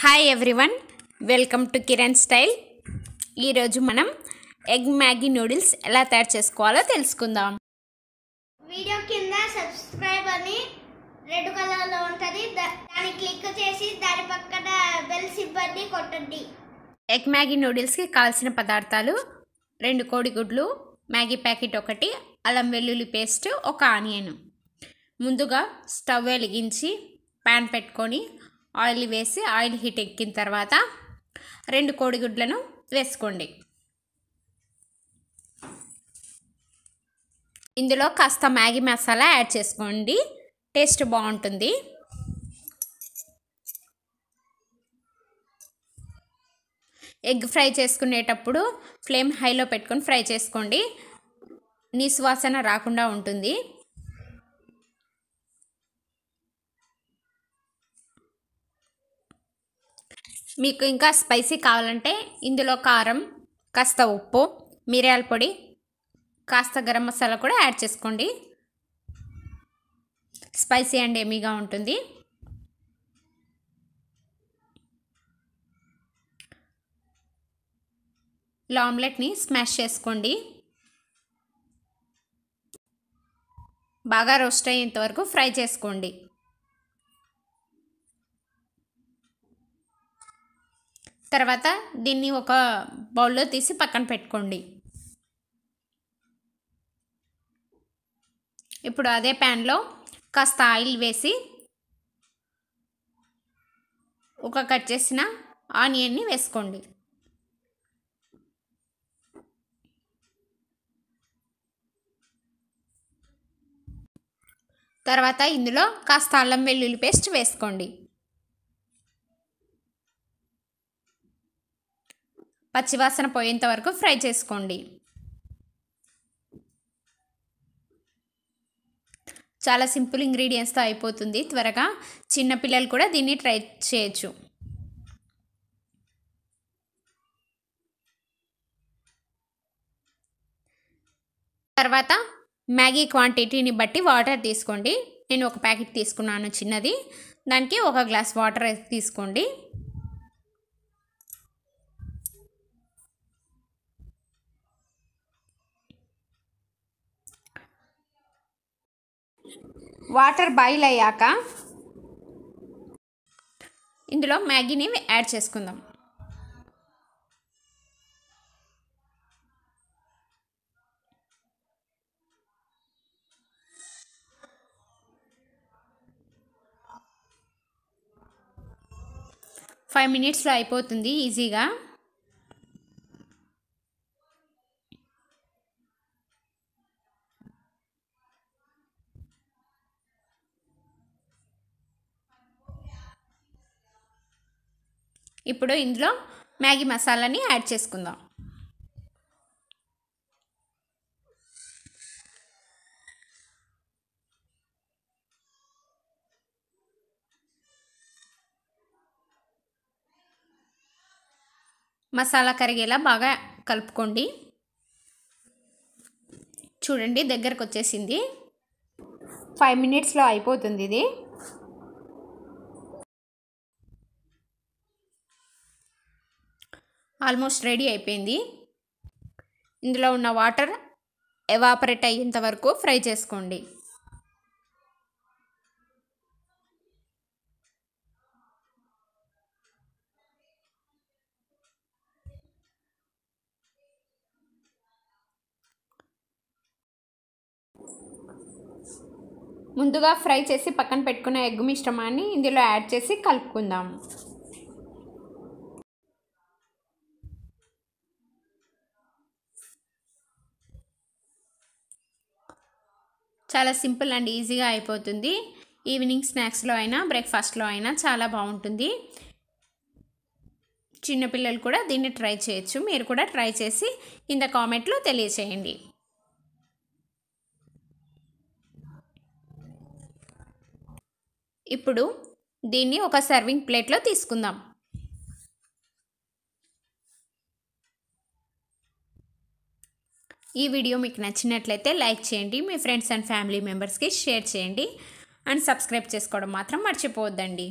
hi everyone welcome to Kiran style ఈరోజు మనం egg Maggi noodles ఎలా తయారు చేసుకోవాలో తెలుసుకుందాం వీడియో కింద సబ్స్క్రైబ్ అని రెడ్ కలర్లో ఉంటుంది దాన్ని క్లిక్ చేసి దాని పక్కన బెల్ సిబ్బంది కొట్టండి ఎగ్ మ్యాగీ నూడిల్స్కి కావాల్సిన పదార్థాలు రెండు కోడిగుడ్లు మ్యాగీ ప్యాకెట్ ఒకటి అల్లం వెల్లుల్లి పేస్ట్ ఒక ఆనియన్ ముందుగా స్టవ్ వెలిగించి ప్యాన్ పెట్టుకొని ఆయిల్ వేసి ఆయిల్ హీట్ ఎక్కిన తర్వాత రెండు కోడిగుడ్లను వేసుకోండి ఇందులో కాస్త మ్యాగీ మసాలా యాడ్ చేసుకోండి టేస్ట్ బాగుంటుంది ఎగ్ ఫ్రై చేసుకునేటప్పుడు ఫ్లేమ్ హైలో పెట్టుకొని ఫ్రై చేసుకోండి నీసువాసన రాకుండా ఉంటుంది మీకు ఇంకా స్పైసీ కావాలంటే ఇందులో కారం కాస్త ఉప్పు మిరియాల పొడి కాస్త గరం మసాలా కూడా యాడ్ చేసుకోండి స్పైసీ అండ్ ఏమీగా ఉంటుంది ఇలా ఆమ్లెట్ని స్మాష్ చేసుకోండి బాగా రోస్ట్ అయ్యేంత వరకు ఫ్రై చేసుకోండి తర్వాత దీన్ని ఒక బౌల్లో తీసి పక్కన పెట్టుకోండి ఇప్పుడు అదే ప్యాన్లో కాస్త ఆయిల్ వేసి ఒక కట్ చేసిన ఆనియన్ని వేసుకోండి తర్వాత ఇందులో కాస్త అల్లం వెల్లుల్లి పేస్ట్ వేసుకోండి పచ్చివాసన పోయేంత వరకు ఫ్రై చేసుకోండి చాలా సింపుల్ ఇంగ్రీడియంట్స్తో అయిపోతుంది త్వరగా చిన్నపిల్లలు కూడా దీన్ని ట్రై చేయొచ్చు తర్వాత మ్యాగీ క్వాంటిటీని బట్టి వాటర్ తీసుకోండి నేను ఒక ప్యాకెట్ తీసుకున్నాను చిన్నది దానికి ఒక గ్లాస్ వాటర్ తీసుకోండి వాటర్ బాయిల్ అయ్యాక ఇందులో మ్యాగీని యాడ్ చేసుకుందాం ఫైవ్ మినిట్స్లో అయిపోతుంది ఈజీగా ఇప్పుడు ఇందులో మ్యాగీ మసాలాని యాడ్ చేసుకుందాం మసాలా కరిగేలా బాగా కలుపుకోండి చూడండి దగ్గరకు వచ్చేసింది ఫైవ్ మినిట్స్లో అయిపోతుంది ఇది ఆల్మోస్ట్ రెడీ అయిపోయింది ఇందులో ఉన్న వాటర్ ఎవాపరేట్ అయ్యేంత వరకు ఫ్రై చేసుకోండి ముందుగా ఫ్రై చేసి పక్కన పెట్టుకున్న ఎగ్ మిశ్రమాన్ని ఇందులో యాడ్ చేసి కలుపుకుందాము చాలా సింపుల్ అండ్ ఈజీగా అయిపోతుంది ఈవినింగ్ స్నాక్స్లో అయినా బ్రేక్ఫాస్ట్లో అయినా చాలా బాగుంటుంది చిన్నపిల్లలు కూడా దీన్ని ట్రై చేయొచ్చు మీరు కూడా ట్రై చేసి ఇంత కామెంట్లో తెలియచేయండి ఇప్పుడు దీన్ని ఒక సర్వింగ్ ప్లేట్లో తీసుకుందాం ఈ వీడియో మీకు నచ్చినట్లయితే లైక్ చేయండి మీ ఫ్రెండ్స్ అండ్ ఫ్యామిలీ మెంబర్స్కి షేర్ చేయండి అండ్ సబ్స్క్రైబ్ చేసుకోవడం మాత్రం మర్చిపోవద్దండి